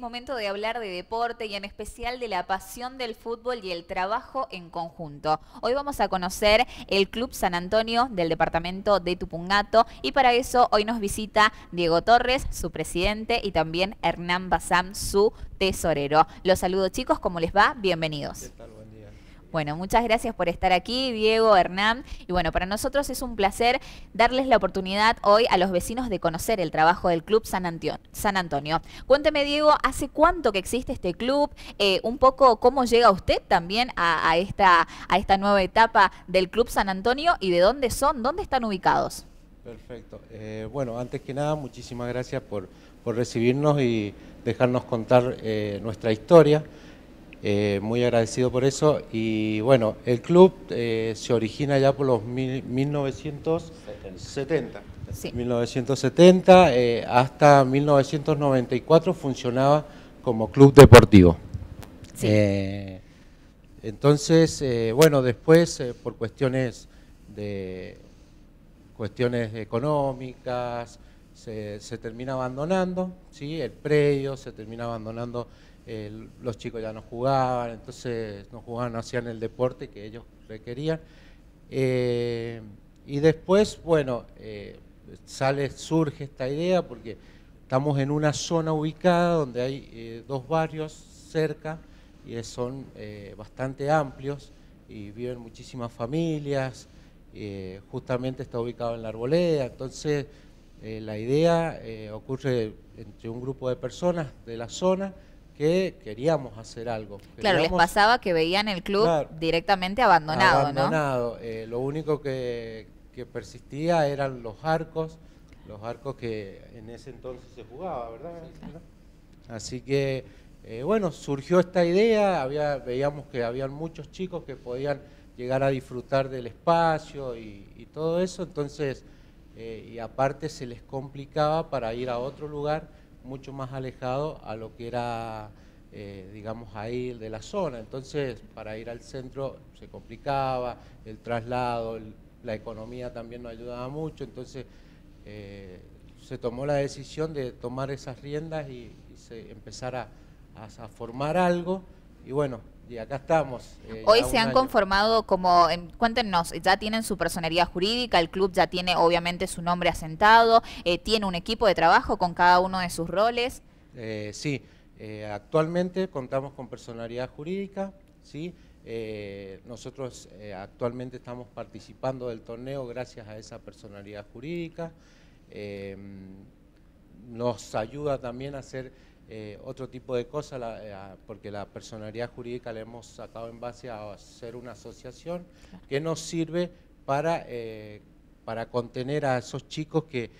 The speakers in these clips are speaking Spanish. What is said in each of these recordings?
momento de hablar de deporte y en especial de la pasión del fútbol y el trabajo en conjunto. Hoy vamos a conocer el Club San Antonio del departamento de Tupungato y para eso hoy nos visita Diego Torres, su presidente, y también Hernán Bazán, su tesorero. Los saludo chicos, ¿cómo les va? Bienvenidos. Bueno, muchas gracias por estar aquí, Diego, Hernán. Y bueno, para nosotros es un placer darles la oportunidad hoy a los vecinos de conocer el trabajo del Club San, San Antonio. Cuénteme, Diego, ¿hace cuánto que existe este club? Eh, un poco cómo llega usted también a, esta, a esta nueva etapa del Club San Antonio y de dónde son, dónde están ubicados. Perfecto. Eh, bueno, antes que nada, muchísimas gracias por, por recibirnos y dejarnos contar eh, nuestra historia. Eh, muy agradecido por eso. Y bueno, el club eh, se origina ya por los 1970. 1970 eh, hasta 1994 funcionaba como club deportivo. entonces, bueno, después por cuestiones de cuestiones económicas se, termina abandonando, sí, el predio se termina abandonando los chicos ya no jugaban, entonces no jugaban, no hacían el deporte que ellos requerían. Eh, y después, bueno, eh, sale, surge esta idea porque estamos en una zona ubicada donde hay eh, dos barrios cerca y son bastante amplios y viven muchísimas familias, justamente está ubicado en la arboleda, entonces la idea ocurre entre un grupo de personas de la zona, que queríamos hacer algo. claro, les pasaba que veían el club directamente abandonado, abandonado. Eh, lo único que, persistía eran los arcos, los arcos que en ese entonces se jugaba, ¿verdad? Así que, eh, bueno, surgió esta idea, había, veíamos que habían muchos chicos que podían llegar a disfrutar del espacio y, todo eso, entonces, eh, y aparte se les complicaba para ir a otro lugar mucho más alejado a lo que era, eh, digamos, ahí de la zona. Entonces, para ir al centro se complicaba, el traslado, la economía también no ayudaba mucho, entonces eh, se tomó la decisión de tomar esas riendas y, empezar a, a formar algo y bueno, y acá estamos. Eh, Hoy se han conformado como, cuéntenos, ya tienen su personería jurídica, el club ya tiene obviamente su nombre asentado, eh, tiene un equipo de trabajo con cada uno de sus roles. Eh, sí, actualmente contamos con personalidad jurídica, ¿sí? nosotros actualmente estamos participando del torneo gracias a esa personalidad jurídica. nos ayuda también a hacer eh, otro tipo de cosas, eh, porque la personalidad jurídica la hemos sacado en base a hacer una asociación que nos sirve para, eh, para contener a esos chicos que,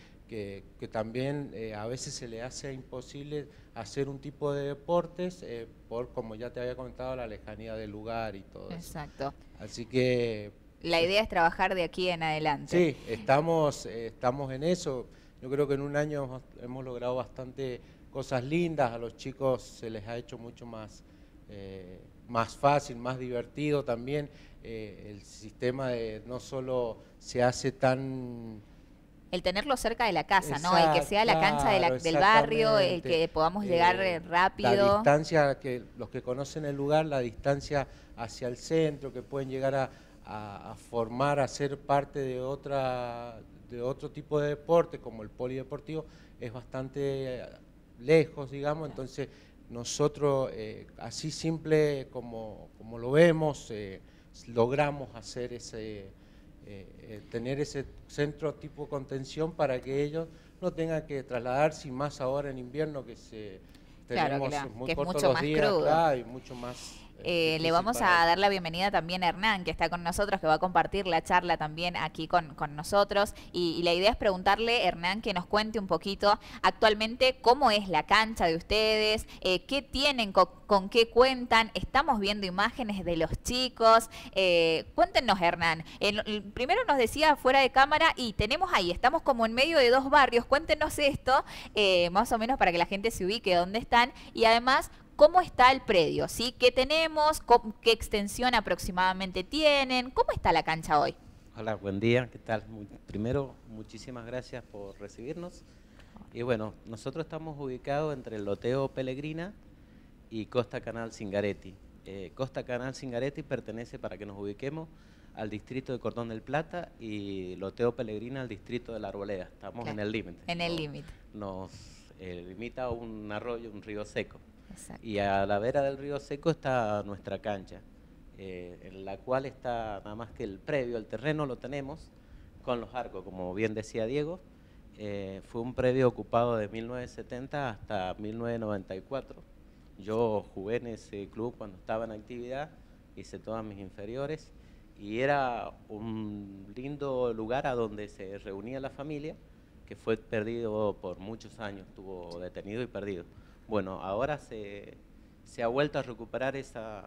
también a veces se les hace imposible hacer un tipo de deportes por, como ya te había comentado, la lejanía del lugar y todo. Exacto. Así que... La idea es trabajar de aquí en adelante. Sí, estamos, estamos en eso. Yo creo que en un año hemos logrado bastante cosas lindas, a los chicos se les ha hecho mucho más, eh, más fácil, más divertido también. Eh, el sistema de, no solo se hace tan... El tenerlo cerca de la casa, ¿no? El que sea la cancha del barrio, el que podamos eh, llegar rápido. La distancia, que los que conocen el lugar, la distancia hacia el centro, que pueden llegar a, formar, a ser parte de otra de otro tipo de deporte como el polideportivo es bastante lejos, digamos, entonces nosotros, eh, así simple como, como lo vemos, eh, logramos hacer ese, eh, tener ese centro tipo contención para que ellos no tengan que trasladarse, más ahora en invierno que se, tenemos muy días y mucho más eh, le vamos a dar la bienvenida también a Hernán, que está con nosotros, que va a compartir la charla también aquí con, nosotros. Y, la idea es preguntarle, Hernán, que nos cuente un poquito actualmente cómo es la cancha de ustedes, eh, qué tienen, con, qué cuentan. Estamos viendo imágenes de los chicos. Eh, cuéntenos, Hernán. El, primero nos decía fuera de cámara y tenemos ahí, estamos como en medio de dos barrios. Cuéntenos esto, más o menos para que la gente se ubique dónde están. Y además, cómo está el predio, ¿sí? ¿Qué tenemos? ¿Qué extensión aproximadamente tienen? ¿Cómo está la cancha hoy? Hola, buen día, ¿qué tal? primero, muchísimas gracias por recibirnos. Y bueno, nosotros estamos ubicados entre el loteo Pelegrina y Costa Canal Singaretti. Eh, Costa Canal Singaretti pertenece, para que nos ubiquemos, al distrito de Cordón del Plata y Loteo Pelegrina al distrito de La Arboleda. Estamos en el límite. En el límite. Nos eh, limita un arroyo, un río seco. Y a la vera del río seco está nuestra cancha, eh, en la cual está nada más que el previo, el terreno lo tenemos con los arcos, como bien decía Diego. Eh, fue un previo ocupado de 1970 hasta 1994. Yo jugué en ese club cuando estaba en actividad, hice todas mis inferiores y era un lindo lugar a donde se reunía la familia que fue perdido por muchos años, estuvo detenido y perdido. Bueno, ahora se, ha vuelto a recuperar esa,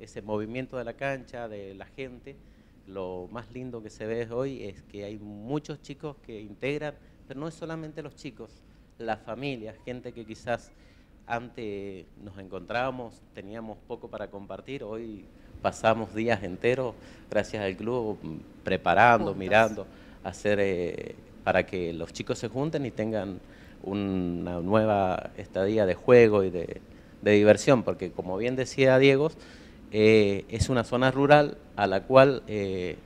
ese movimiento de la cancha, de la gente. Lo más lindo que se ve hoy es que hay muchos chicos que integran, pero no es solamente los chicos, las familias, gente que quizás antes nos encontrábamos, teníamos poco para compartir, hoy pasamos días enteros gracias al club preparando, mirando, hacer eh, para que los chicos se junten y tengan una nueva estadía de juego y de, diversión, porque como bien decía Diego, eh, es una zona rural a la cual eh,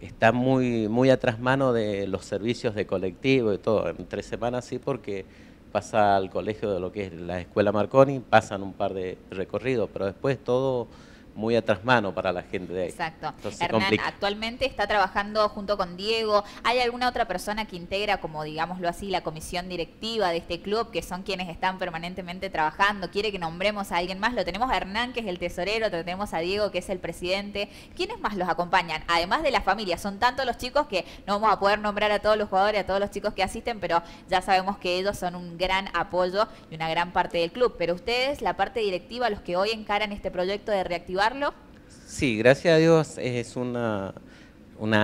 está muy, muy atrás mano de los servicios de colectivo y todo. En tres semanas sí, porque pasa al colegio de lo que es la escuela Marconi, pasan un par de recorridos, pero después todo muy atrás mano para la gente de ahí. Exacto. Hernán, actualmente está trabajando junto con Diego. ¿Hay alguna otra persona que integra, como digámoslo así, la comisión directiva de este club, que son quienes están permanentemente trabajando? ¿Quiere que nombremos a alguien más? Lo tenemos a Hernán, que es el tesorero, tenemos a Diego, que es el presidente. ¿Quiénes más los acompañan? Además de la familia, son tantos los chicos que no vamos a poder nombrar a todos los jugadores, a todos los chicos que asisten, pero ya sabemos que ellos son un gran apoyo y una gran parte del club. Pero ustedes, la parte directiva, los que hoy encaran este proyecto de reactivar Sí, gracias a Dios es una,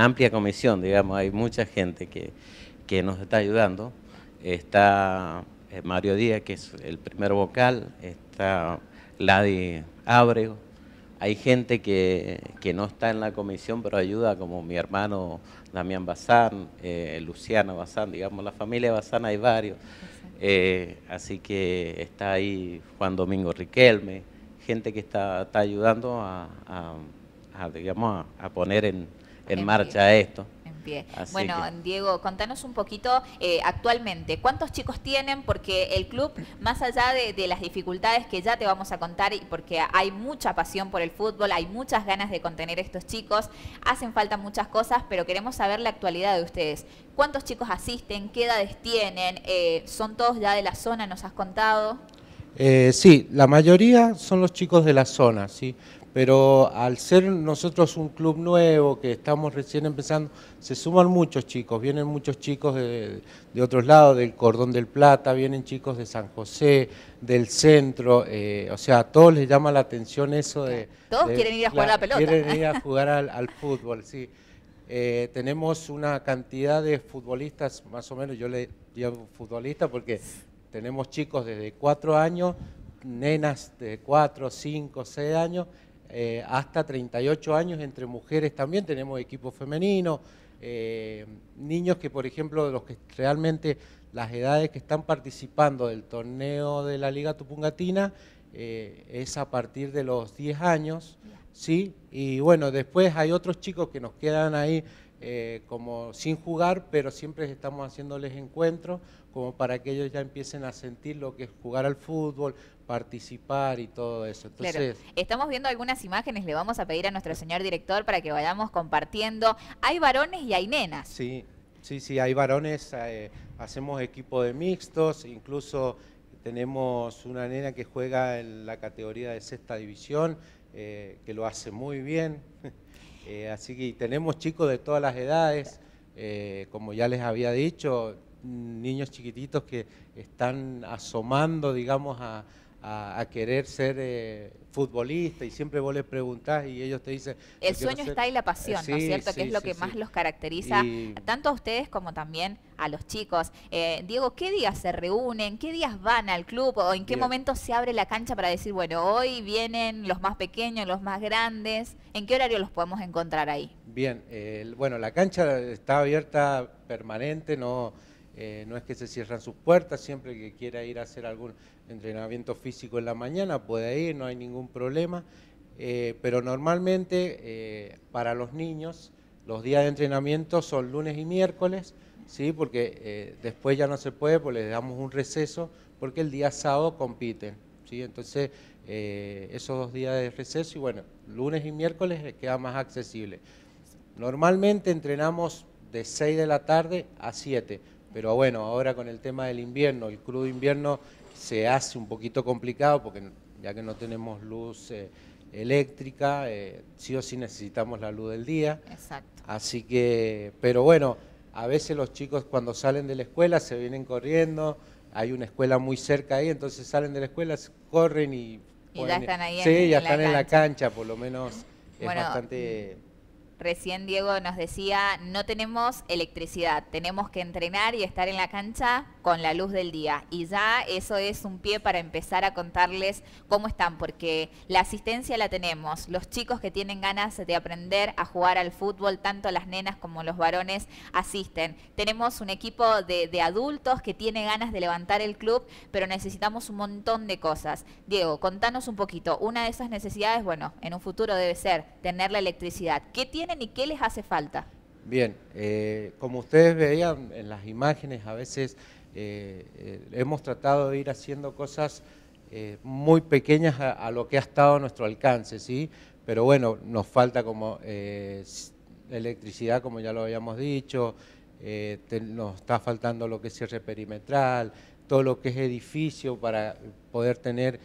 amplia comisión, digamos, hay mucha gente que, que nos está ayudando. Está eh, Mario Díaz, que es el primer vocal, está Ladi Ábrego. Hay gente que, no está en la comisión, pero ayuda, como mi hermano Damián Bazán, eh, Luciana Bazán, digamos, la familia Bazán hay varios. Eh, así que está ahí Juan Domingo Riquelme, gente que está, ayudando a, digamos, a, poner en, marcha esto. En pie. bueno, Diego, contanos un poquito eh, actualmente, ¿cuántos chicos tienen? Porque el club, más allá de, las dificultades que ya te vamos a contar, y porque hay mucha pasión por el fútbol, hay muchas ganas de contener a estos chicos, hacen falta muchas cosas, pero queremos saber la actualidad de ustedes. ¿Cuántos chicos asisten? ¿Qué edades tienen? Eh, ¿Son todos ya de la zona? ¿Nos has contado? Eh, sí, la mayoría son los chicos de la zona, ¿sí? pero al ser nosotros un club nuevo que estamos recién empezando, se suman muchos chicos, vienen muchos chicos de, otros lados, del Cordón del Plata, vienen chicos de San José, del centro, eh, o sea, a todos les llama la atención eso de... Todos quieren ir a jugar a la pelota. Quieren ir a jugar al, fútbol, sí. Eh, tenemos una cantidad de futbolistas, más o menos, yo le digo futbolista porque tenemos chicos desde 4 años, nenas de 4, 5, 6 años, eh, hasta 38 años entre mujeres también. Tenemos equipo femenino, eh, niños que, por ejemplo, los que realmente las edades que están participando del torneo de la Liga Tupungatina eh, es a partir de los 10 años, ¿sí? Y bueno, después hay otros chicos que nos quedan ahí eh, como sin jugar, pero siempre estamos haciéndoles encuentros como para que ellos ya empiecen a sentir lo que es jugar al fútbol, participar y todo eso. Estamos viendo algunas imágenes, le vamos a pedir a nuestro señor director para que vayamos compartiendo. Hay varones y hay nenas. Sí, sí, sí, hay varones, eh, hacemos equipo de mixtos, incluso tenemos una nena que juega en la categoría de sexta división, eh, que lo hace muy bien. Eh, así que tenemos chicos de todas las edades, eh, como ya les había dicho, niños chiquititos que están asomando, digamos, a, a, querer ser eh, futbolista y siempre vos les preguntás y ellos te dicen... El sueño está y la pasión, ¿no es cierto? que es lo que más los caracteriza tanto a ustedes como también a los chicos. Eh, Diego, ¿qué días se reúnen? ¿Qué días van al club? ¿O en qué momento se abre la cancha para decir, bueno, hoy vienen los más pequeños, los más grandes? ¿En qué horario los podemos encontrar ahí? Bien, bueno, la cancha está abierta permanente, no... Eh, no es que se cierran sus puertas, siempre que quiera ir a hacer algún, entrenamiento físico en la mañana, puede ir, no hay ningún problema. Eh, pero normalmente eh, para los niños los días de entrenamiento son lunes y miércoles, ¿sí? porque eh, después ya no se puede, pues les damos un receso, porque el día sábado compiten. ¿sí? Entonces, esos dos días de receso, y bueno, lunes y miércoles queda más accesible. Normalmente entrenamos de 6 de la tarde a 7, pero bueno, ahora con el tema del invierno, el crudo invierno se hace un poquito complicado porque ya que no tenemos luz eh, eléctrica, eh, sí o sí necesitamos la luz del día. Exacto. Así que, pero bueno, a veces los chicos cuando salen de la escuela se vienen corriendo, hay una escuela muy cerca ahí, entonces salen de la escuela, corren y... Y ya están ahí sí, en, ya están la en la cancha, por lo menos es bastante... Recién Diego nos decía, no tenemos electricidad, tenemos que entrenar y estar en la cancha con la luz del día. Y ya eso es un pie para empezar a contarles cómo están, porque la asistencia la tenemos. Los chicos que tienen ganas de aprender a jugar al fútbol, tanto las nenas como los varones, asisten. Tenemos un equipo de, adultos que tiene ganas de levantar el club, pero necesitamos un montón de cosas. Diego, contanos un poquito. Una de esas necesidades, bueno, en un futuro debe ser tener la electricidad. ¿Qué tiene y qué les hace falta? Bien, eh, como ustedes veían en las imágenes, a veces eh, eh, hemos tratado de ir haciendo cosas muy pequeñas a, lo que ha estado a nuestro alcance, ¿sí? Pero bueno, nos falta como electricidad, como ya lo habíamos dicho, nos está faltando lo que es cierre perimetral, todo lo que es edificio para poder tener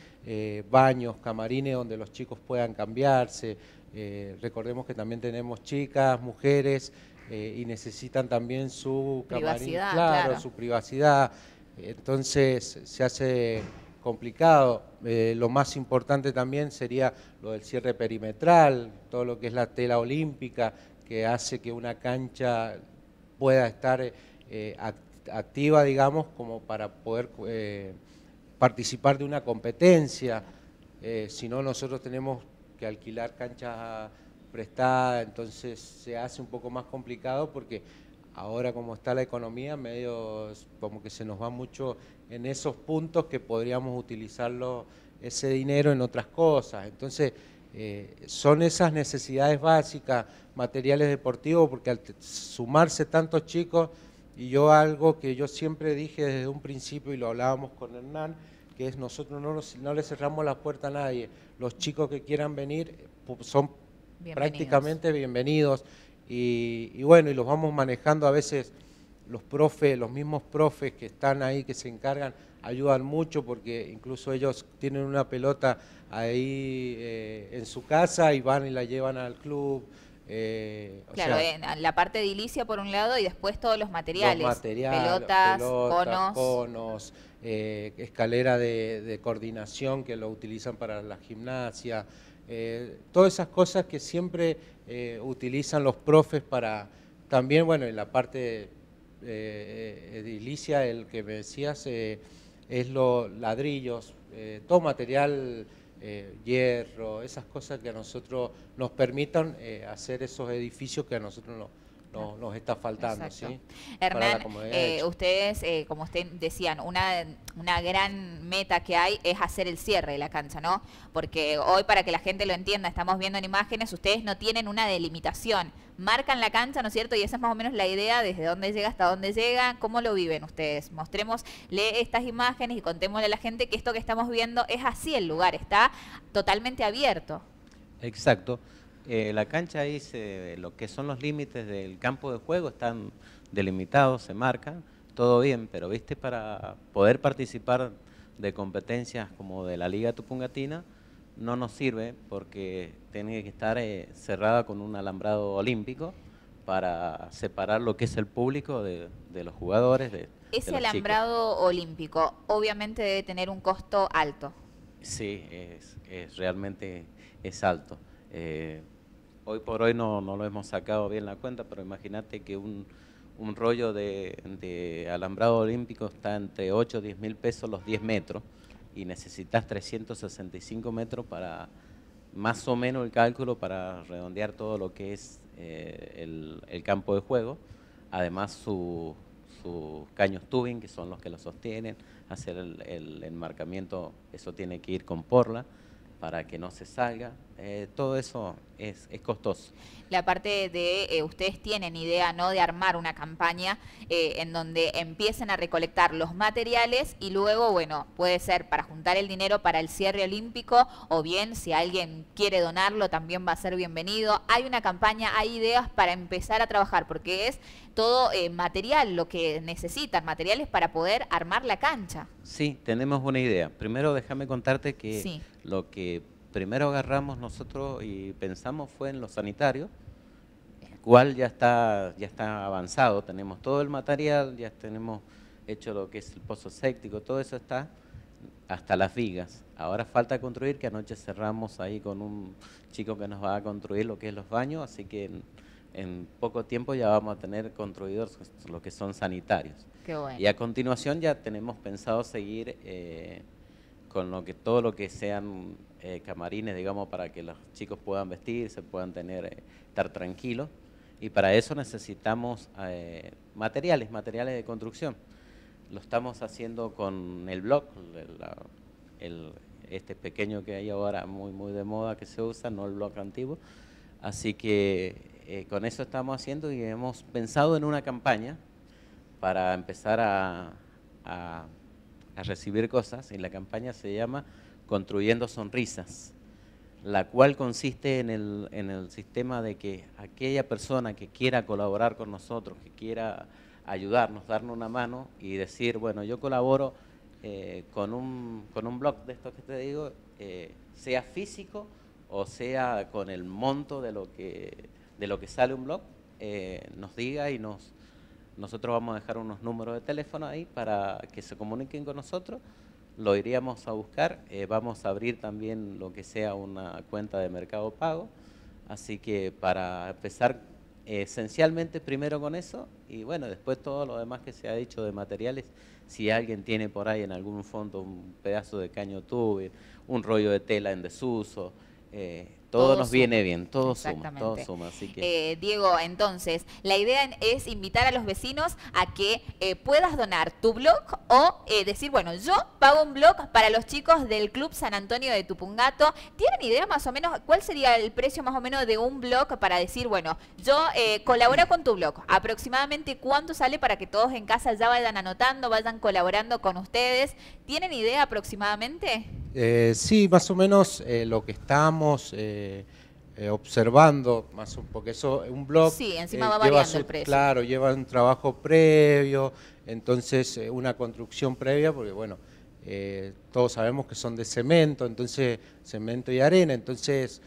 baños, camarines donde los chicos puedan cambiarse, eh, recordemos que también tenemos chicas, mujeres, eh, y necesitan también su camarín claro, su privacidad. Entonces se hace complicado. Eh, lo más importante también sería lo del cierre perimetral, todo lo que es la tela olímpica, que hace que una cancha pueda estar activa, digamos, como para poder participar de una competencia. si no, nosotros tenemos que alquilar canchas prestadas, entonces se hace un poco más complicado porque ahora como está la economía, medio como que se nos va mucho en esos puntos que podríamos utilizarlo ese dinero en otras cosas. Entonces, eh, son esas necesidades básicas, materiales deportivos, porque al sumarse tantos chicos, y yo algo que yo siempre dije desde un principio y lo hablábamos con Hernán, que es nosotros no, no le cerramos la puerta a nadie. Los chicos que quieran venir son prácticamente bienvenidos. Y, bueno, y los vamos manejando a veces los profes, los mismos profes que están ahí, que se encargan, ayudan mucho porque incluso ellos tienen una pelota ahí eh, en su casa y van y la llevan al club. Eh, claro, en la parte de edilicia por un lado y después todos los materiales. materiales pelotas, conos eh, escalera de, coordinación que lo utilizan para la gimnasia, eh, todas esas cosas que siempre eh, utilizan los profes para también, bueno, en la parte edilicia, el que me decías, es los ladrillos, todo material, hierro, esas cosas que a nosotros nos permitan hacer esos edificios que a nosotros nos nos está faltando. ¿sí? Hernán, eh, ustedes, eh, como usted decían, una, una gran meta que hay es hacer el cierre de la cancha, ¿no? Porque hoy, para que la gente lo entienda, estamos viendo en imágenes, ustedes no tienen una delimitación. Marcan la cancha, ¿no es cierto? Y esa es más o menos la idea, desde dónde llega hasta dónde llega, cómo lo viven ustedes. Mostrémosle estas imágenes y contémosle a la gente que esto que estamos viendo es así el lugar, está totalmente abierto. Exacto. Eh, la cancha dice lo que son los límites del campo de juego, están delimitados, se marcan, todo bien, pero viste, para poder participar de competencias como de la Liga Tupungatina, no nos sirve porque tiene que estar eh, cerrada con un alambrado olímpico para separar lo que es el público de, los jugadores. De, Ese alambrado olímpico obviamente debe tener un costo alto. Sí, es, realmente es alto. Eh, hoy por hoy no, lo hemos sacado bien la cuenta, pero imagínate que un, rollo de, alambrado olímpico está entre 8 o 10 mil pesos los 10 metros y necesitas 365 metros para más o menos el cálculo para redondear todo lo que es eh, el, campo de juego, además sus caños tubing, que son los que lo sostienen, hacer el enmarcamiento, eso tiene que ir con porla para que no se salga, eh, todo eso es, costoso. La parte de, eh, ustedes tienen idea, ¿no?, de armar una campaña eh, en donde empiecen a recolectar los materiales y luego, bueno, puede ser para juntar el dinero para el cierre olímpico o bien si alguien quiere donarlo también va a ser bienvenido. Hay una campaña, hay ideas para empezar a trabajar porque es todo material lo que necesitan, materiales para poder armar la cancha. Sí, tenemos una idea. Primero déjame contarte que lo que primero agarramos nosotros y pensamos fue en los sanitarios, el cual ya está, ya está avanzado, tenemos todo el material, ya tenemos hecho lo que es el pozo séptico, todo eso está hasta las vigas. Ahora falta construir, que anoche cerramos ahí con un chico que nos va a construir lo que es los baños, así que en, poco tiempo ya vamos a tener construidos lo que son sanitarios. Y a continuación ya tenemos pensado seguir eh, con lo que, todo lo que sean eh, camarines, digamos, para que los chicos puedan vestirse, puedan tener, eh, estar tranquilos. Y para eso necesitamos eh, materiales, materiales de construcción. Lo estamos haciendo con el blog este pequeño que hay ahora muy, muy de moda que se usa, no el blog antiguo. Así que con eso estamos haciendo y hemos pensado en una campaña para empezar a a recibir cosas y la campaña se llama Construyendo Sonrisas, la cual consiste en el, sistema de que aquella persona que quiera colaborar con nosotros, que quiera ayudarnos, darnos una mano y decir, bueno, yo colaboro eh, con, un, con un blog de estos que te digo, eh, sea físico o sea con el monto de lo que, de lo que sale un blog, eh, nos diga y nos, nosotros vamos a dejar unos números de teléfono ahí para que se comuniquen con nosotros. Lo iríamos a buscar. Eh, vamos a abrir también lo que sea una cuenta de mercado pago. Así que para empezar eh, esencialmente primero con eso y bueno, después todo lo demás que se ha dicho de materiales, si alguien tiene por ahí en algún fondo un pedazo de caño tube, un rollo de tela en desuso, eh, todo, nos viene bien, todos somos, suma, todo suma. Así que... Eh, Diego, entonces, la idea es invitar a los vecinos a que eh, puedas donar tu blog o eh, decir, bueno, yo pago un blog para los chicos del Club San Antonio de Tupungato. ¿Tienen idea más o menos cuál sería el precio más o menos de un blog para decir, bueno, yo colaboro con tu blog? ¿Aproximadamente cuánto sale para que todos en casa ya vayan anotando, vayan colaborando con ustedes? ¿Tienen idea aproximadamente? Eh, sí, más o menos eh, lo que estamos eh, observando, más porque eso, es un blog sí, encima va variando el precio. claro, lleva un trabajo previo, entonces una construcción previa, porque bueno, todos sabemos que son de cemento, entonces cemento y arena, entonces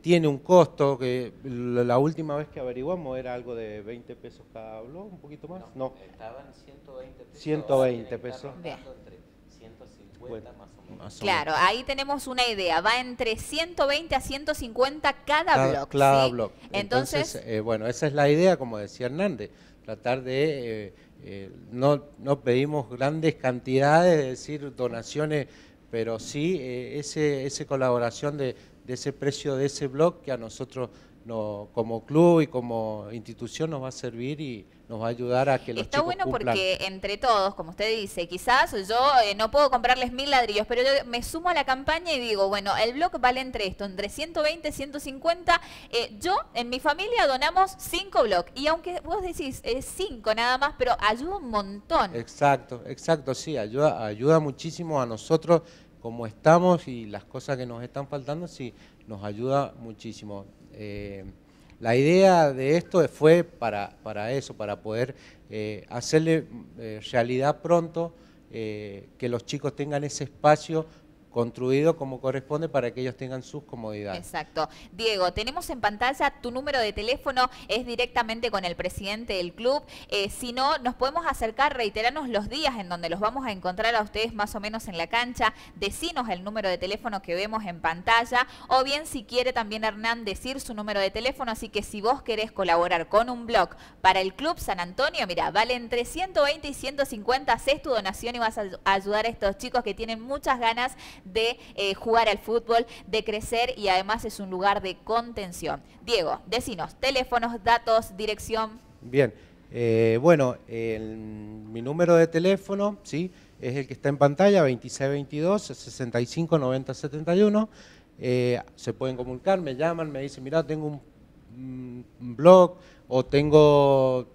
tiene un costo que la última vez que averiguamos era algo de 20 pesos cada blog, un poquito más, no, estaban 120 pesos, 120 pesos. Claro, ahí tenemos una idea. Va entre 120 a 150 cada, bloque. Cada Entonces, eh, bueno, esa es la idea, como decía Hernández, tratar de... Eh, eh, no, no pedimos grandes cantidades, es decir, donaciones, pero sí esa ese colaboración de, de ese precio de ese blog que a nosotros no, como club y como institución nos va a servir y nos va a ayudar a que los Está bueno porque entre todos, como usted dice, quizás yo eh, no puedo comprarles mil ladrillos, pero yo me sumo a la campaña y digo, bueno, el blog vale entre esto, entre 120, 150. Eh, yo, en mi familia, donamos cinco blogs. Y aunque vos decís eh, cinco nada más, pero ayuda un montón. Exacto, exacto, sí, ayuda, ayuda muchísimo a nosotros como estamos y las cosas que nos están faltando, sí, nos ayuda muchísimo. La idea de esto fue para, eso, para poder eh, hacerle eh, realidad pronto, eh, que los chicos tengan ese espacio construido como corresponde para que ellos tengan sus comodidades. Exacto. Diego, tenemos en pantalla tu número de teléfono, es directamente con el presidente del club. Eh, si no, nos podemos acercar, reiterarnos los días en donde los vamos a encontrar a ustedes más o menos en la cancha. Decinos el número de teléfono que vemos en pantalla, o bien si quiere también Hernán decir su número de teléfono. Así que si vos querés colaborar con un blog para el Club San Antonio, mira, vale entre 120 y 150, haces tu donación y vas a ayudar a estos chicos que tienen muchas ganas de eh, jugar al fútbol, de crecer y además es un lugar de contención. Diego, decinos, teléfonos, datos, dirección. Bien, eh, bueno, mi número de teléfono, ¿sí? Es el que está en pantalla, 2622-659071. Eh, se pueden comunicar, me llaman, me dicen, mira, tengo un, blog o tengo,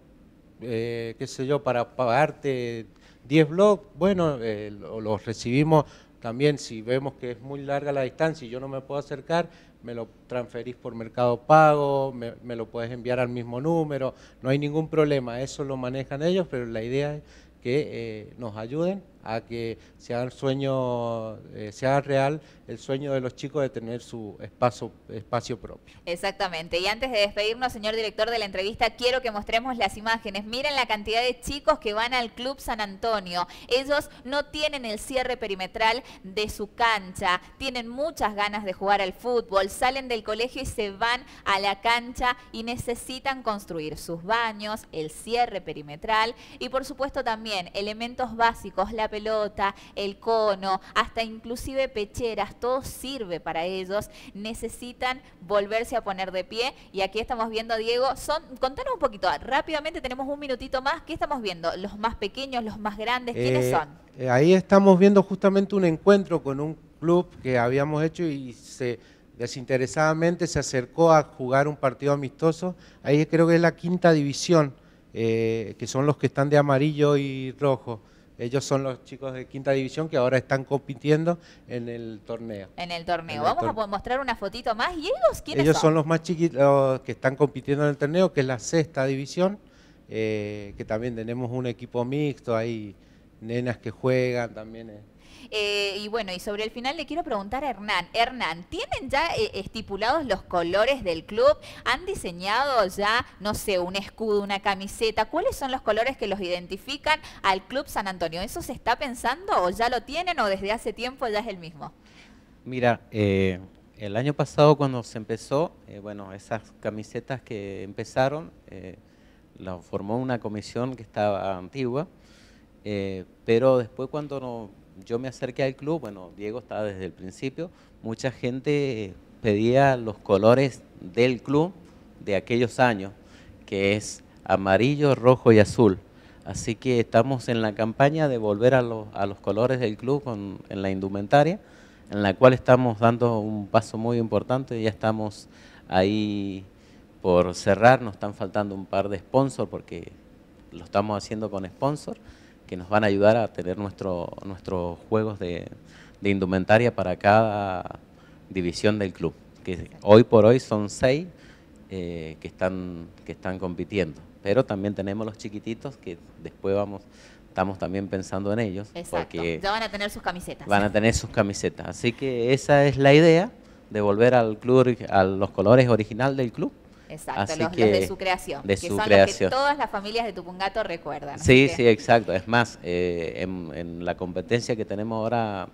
qué sé yo, para pagarte 10 blogs. Bueno, los recibimos también si vemos que es muy larga la distancia y yo no me puedo acercar, me lo transferís por mercado pago, me, lo puedes enviar al mismo número, no hay ningún problema, eso lo manejan ellos, pero la idea es que eh, nos ayuden a que se haga el sueño, eh, real el sueño de los chicos de tener su espacio, espacio propio. Exactamente. Y antes de despedirnos, señor director de la entrevista, quiero que mostremos las imágenes. Miren la cantidad de chicos que van al Club San Antonio. Ellos no tienen el cierre perimetral de su cancha, tienen muchas ganas de jugar al fútbol, salen del colegio y se van a la cancha y necesitan construir sus baños, el cierre perimetral y por supuesto también elementos básicos, la pelota, el cono, hasta inclusive pecheras, todo sirve para ellos. Necesitan volverse a poner de pie y aquí estamos viendo, Diego, son, contanos un poquito, rápidamente tenemos un minutito más, ¿qué estamos viendo? ¿Los más pequeños, los más grandes? ¿Quiénes eh, son? Eh, ahí estamos viendo justamente un encuentro con un club que habíamos hecho y se desinteresadamente se acercó a jugar un partido amistoso. Ahí creo que es la quinta división, eh, que son los que están de amarillo y rojo. Ellos son los chicos de quinta división que ahora están compitiendo en el torneo. En el torneo. Vamos a mostrar una fotito más. ¿Y ellos quiénes ellos son? los más chiquitos que están compitiendo en el torneo, que es la sexta división, eh, que también tenemos un equipo mixto, hay nenas que juegan también. Eh, eh, y bueno, y sobre el final le quiero preguntar a Hernán. Hernán, ¿tienen ya eh, estipulados los colores del club? ¿Han diseñado ya, no sé, un escudo, una camiseta? ¿Cuáles son los colores que los identifican al Club San Antonio? ¿Eso se está pensando o ya lo tienen o desde hace tiempo ya es el mismo? Mira, eh, el año pasado cuando se empezó, bueno, esas camisetas que empezaron, eh, las formó una comisión que estaba antigua, pero después cuando no, yo me acerqué al club, bueno, Diego estaba desde el principio, mucha gente pedía los colores del club de aquellos años, que es amarillo, rojo y azul. Así que estamos en la campaña de volver a, los, colores del club en la indumentaria, en la cual estamos dando un paso muy importante, ya estamos ahí por cerrar, nos están faltando un par de sponsors porque lo estamos haciendo con sponsors que nos van a ayudar a tener nuestro, nuestros juegos de, indumentaria para cada división del club, que hoy por hoy son seis eh, que, están, que están compitiendo. Pero también tenemos los chiquititos que después vamos, estamos también pensando en ellos. Exacto, porque ya van a tener sus camisetas. Van a tener sus camisetas. Así que esa es la idea, de volver al club, a los colores original del club Exacto, los, de su creación. De que su creación. Los que todas las familias de Tupungato recuerdan. Sí, sí, exacto. Es más, eh, en, la competencia que tenemos ahora,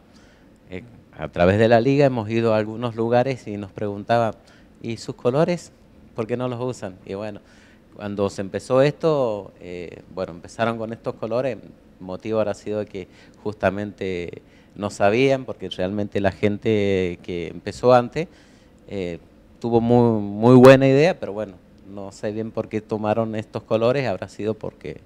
eh, a través de la liga, hemos ido a algunos lugares y nos preguntaban, ¿y sus colores? ¿Por qué no los usan? Y bueno, cuando se empezó esto, eh, bueno, empezaron con estos colores. motivo motivo ha sido que justamente no sabían, porque realmente la gente que empezó antes Tuvo muy, muy buena idea, pero bueno, no sé bien por qué tomaron estos colores, habrá sido porque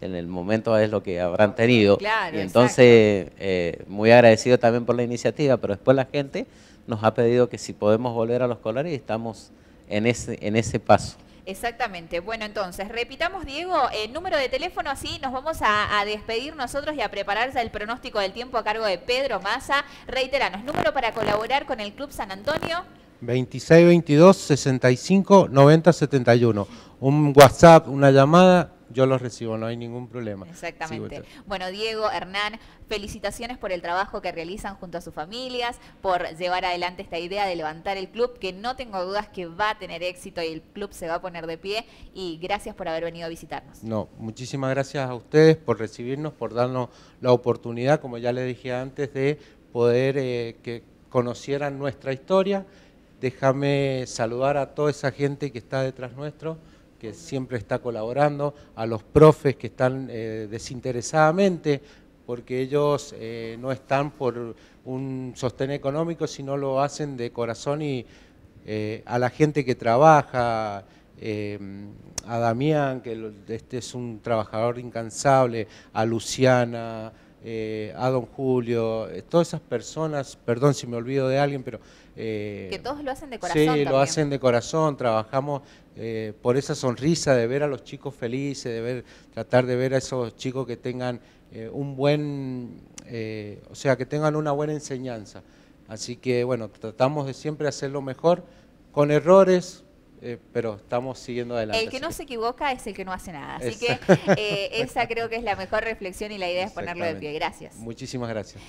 en el momento es lo que habrán tenido. y entonces, eh, muy agradecido también por la iniciativa, pero después la gente nos ha pedido que si podemos volver a los colores y estamos en ese, en ese paso. Exactamente. Bueno, entonces, repitamos, Diego, el número de teléfono, así nos vamos a, despedir nosotros y a prepararse el pronóstico del tiempo a cargo de Pedro Massa. Reiteranos, número para colaborar con el Club San Antonio. 26 22 65 90 71. Un WhatsApp, una llamada, yo los recibo, no hay ningún problema. Exactamente. bueno, Diego, Hernán, felicitaciones por el trabajo que realizan junto a sus familias, por llevar adelante esta idea de levantar el club, que no tengo dudas que va a tener éxito y el club se va a poner de pie. Y gracias por haber venido a visitarnos. No, muchísimas gracias a ustedes por recibirnos, por darnos la oportunidad, como ya les dije antes, de poder eh, que conocieran nuestra historia Déjame saludar a toda esa gente que está detrás nuestro, que siempre está colaborando, a los profes que están eh, desinteresadamente, porque ellos eh, no están por un sostén económico, sino lo hacen de corazón y eh, a la gente que trabaja, a Damián, que este es un trabajador incansable, a Luciana, a don Julio, todas esas personas, perdón si me olvido de alguien, pero eh, que todos lo hacen de corazón. Sí, lo hacen de corazón, trabajamos eh, por esa sonrisa de ver a los chicos felices, de ver, tratar de ver a esos chicos que tengan eh, un buen, o sea, que tengan una buena enseñanza. Así que bueno, tratamos de siempre hacerlo mejor, con errores, pero estamos siguiendo adelante. El que no se equivoca es el que no hace nada. Así que esa creo que es la mejor reflexión y la idea es ponerlo de pie. Gracias. Muchísimas gracias.